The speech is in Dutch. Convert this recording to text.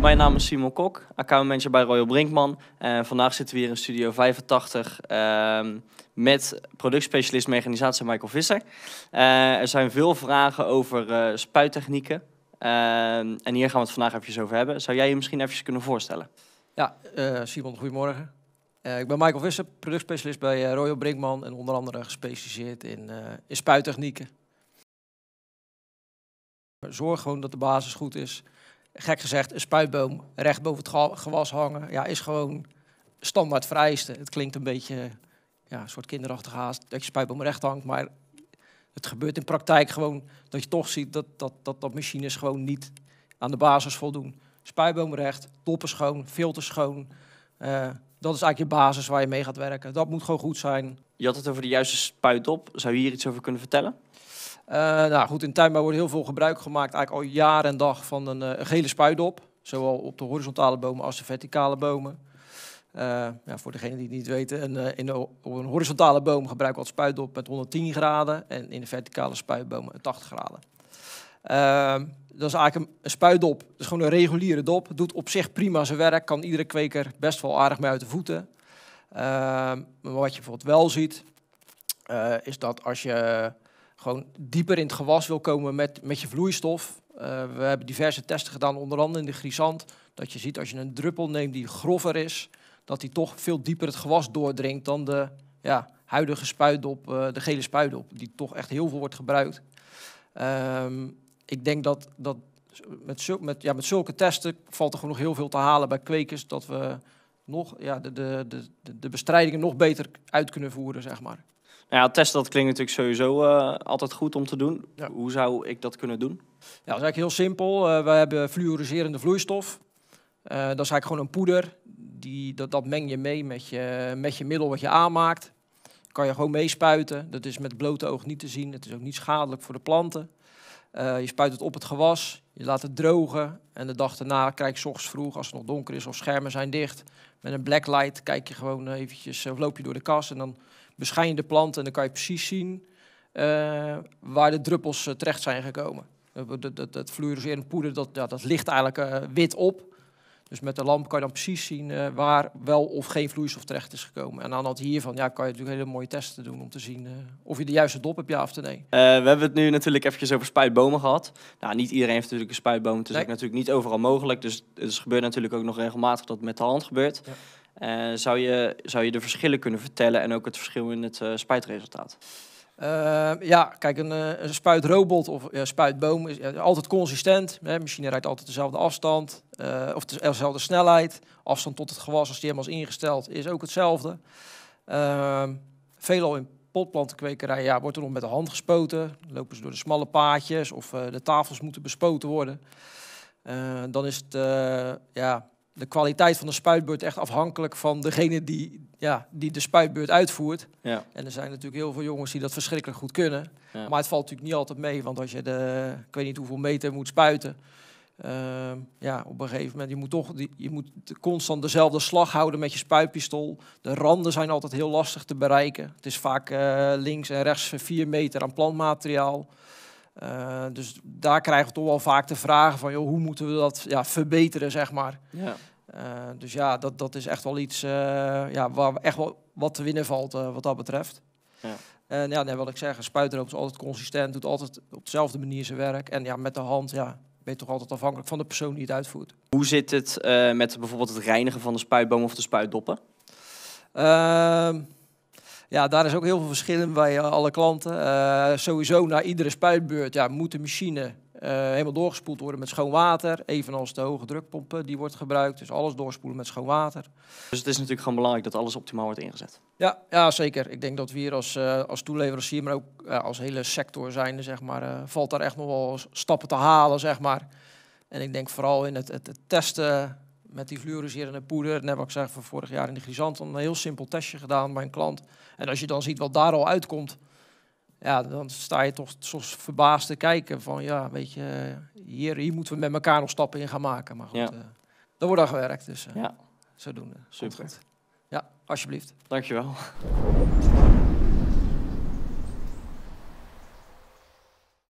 Mijn naam is Simon Kok, accountmanager bij Royal Brinkman. vandaag zitten we hier in Studio 85 uh, ehm, met productspecialist mechanisatie Michael Visser. Eh, er zijn veel vragen over uh, spuittechnieken. Ehm, en hier gaan we het vandaag even over hebben. Zou jij je misschien even kunnen voorstellen? Ja, eh, Simon, goedemorgen. ik ben Michael Visser, productspecialist bij Royal Brinkman en onder andere gespecialiseerd in, in spuittechnieken. Zorg gewoon dat de basis goed is gek gezegd, een spuitboom recht boven het gewas hangen, ja, is gewoon standaard vereiste. Het klinkt een beetje ja, een soort kinderachtig haast dat je spuitboom recht hangt, maar het gebeurt in praktijk gewoon dat je toch ziet dat, dat, dat, dat machines gewoon niet aan de basis voldoen. Spuitboom recht, toppen schoon, filters schoon. Eh, dat is eigenlijk je basis waar je mee gaat werken. Dat moet gewoon goed zijn. Je had het over de juiste spuitdop. Zou je hier iets over kunnen vertellen? Eh, nou goed, in tuinbouw wordt heel veel gebruik gemaakt, eigenlijk al jaar en dag, van een eh, gele spuitop. Zowel op de horizontale bomen als de verticale bomen. Uh, ja, voor degenen die het niet weten, een, in de, op een horizontale boom gebruiken we het spuitdop met 110 graden en in de verticale spuitbomen 80 graden. dat is eigenlijk een, een spuitdop, dat is gewoon een reguliere dop, doet op zich prima zijn werk, kan iedere kweker best wel aardig mee uit de voeten. maar wat je bijvoorbeeld wel ziet, is dat als je gewoon dieper in het gewas wil komen met, met je vloeistof. Eh, we hebben diverse testen gedaan, onder andere in de grisant. Dat je ziet als je een druppel neemt die grover is, dat die toch veel dieper het gewas doordringt dan de ja, huidige spuitdop, uh, eh, de gele op die toch echt heel veel wordt gebruikt. Ehm, ik denk dat, dat met, zulke, met, ja, met zulke testen valt er gewoon nog heel veel te halen bij kwekers, dat we nog, ja, de, de, de, de bestrijdingen nog beter uit kunnen voeren, zeg maar. Nou ja, testen dat klinkt natuurlijk sowieso eh, altijd goed om te doen. Hoe zou ik dat kunnen doen? Ja, dat is eigenlijk heel simpel. Eh, we hebben fluoriserende vloeistof. Eh, dat is eigenlijk gewoon een poeder. Die, dat, meng je mee met je, met je middel wat je aanmaakt. Kan je gewoon meespuiten. Dat is met blote oog niet te zien. Het is ook niet schadelijk voor de planten. Eh, je spuit het op het gewas, je laat het drogen en de dag daarna kijk s ochtends vroeg als het nog donker is of schermen zijn dicht. Met een blacklight kijk je gewoon eventjes, of eh, loop je door de kas en dan beschijn je de plant en dan kan je precies zien eh, waar de druppels terecht zijn gekomen. Dat, fluoriserende dat, poeder, dat, dus dat ligt eigenlijk wit op. Dus met de lamp kan je dan precies zien eh, waar wel of geen vloeistof terecht is gekomen. En aan dat hiervan ja, kan je natuurlijk hele mooie testen doen om te zien eh, of je de juiste dop hebt, ja of nee. Uh, we hebben het nu natuurlijk eventjes over spuitbomen gehad. Nou, niet iedereen heeft natuurlijk een spuitboom. Het is natuurlijk niet overal mogelijk. Dus het gebeurt natuurlijk ook nog regelmatig dat het met de hand gebeurt. zou, je, zou je de verschillen kunnen vertellen en ook het verschil in het spuitresultaat? Ehm, ja, kijk, een, eh, een spuitrobot of spuitboom is altijd consistent. De machine rijdt altijd dezelfde afstand uh, of dezelfde snelheid. Afstand tot het gewas, als die helemaal is ingesteld, is ook hetzelfde. Uh, veelal in potplantenkwekerijen ja, wordt er nog met de hand gespoten. lopen ze door de smalle paadjes of eh, de tafels moeten bespoten worden. Ehm, dan is het ja, de kwaliteit van de spuitbeurt echt afhankelijk van degene die, ja, die de spuitbeurt uitvoert. Ja. En er zijn natuurlijk heel veel jongens die dat verschrikkelijk goed kunnen. Maar het valt natuurlijk niet altijd mee, want als je de, ik weet niet hoeveel meter moet spuiten. Ehm, ja, op een gegeven moment, je moet toch je moet constant dezelfde slag houden met je spuitpistool. De randen zijn altijd heel lastig te bereiken. Het is vaak eh, links en rechts 4 meter aan plantmateriaal. Eh, dus daar krijgen we toch wel vaak de vragen van, joh, hoe moeten we dat ja, verbeteren, zeg maar. Ja. Eh, dus ja, dat, dat is echt wel iets eh, ja, waar echt wel wat te winnen valt wat dat betreft. Ja. En ja, nee, wat ik zeg, spuitroop is altijd consistent, doet altijd op dezelfde manier zijn werk. En ja, met de hand, ja, ben je toch altijd afhankelijk van de persoon die het uitvoert. Hoe zit het met bijvoorbeeld het reinigen van de spuitboom of de spuitdoppen? Ehm, ja, daar is ook heel veel verschil in bij eh, alle klanten. Eh, sowieso na iedere spuitbeurt ja, moet de machine eh, helemaal doorgespoeld worden met schoon water. Evenals de hoge drukpompen die wordt gebruikt. Dus alles doorspoelen met schoon water. Dus het is natuurlijk gewoon belangrijk dat alles optimaal wordt ingezet. Ja, ja zeker. Ik denk dat we hier als, als toeleverancier, maar ook als hele sector zijn, zeg maar, valt daar echt nog wel stappen te halen. Zeg maar. En ik denk vooral in het, het testen met die fluoriserende poeder, net heb ik zeg van vorig jaar in de Grisant, een heel simpel testje gedaan bij een klant. En als je dan ziet wat daar al uitkomt, ja, dan sta je toch soms verbaasd te kijken van ja, weet je, hier, hier moeten we met elkaar nog stappen in gaan maken. Maar goed, ja. daar eh, wordt aan gewerkt. Dus uh, ja. zodoende. Super. Ja, alsjeblieft. Dankjewel.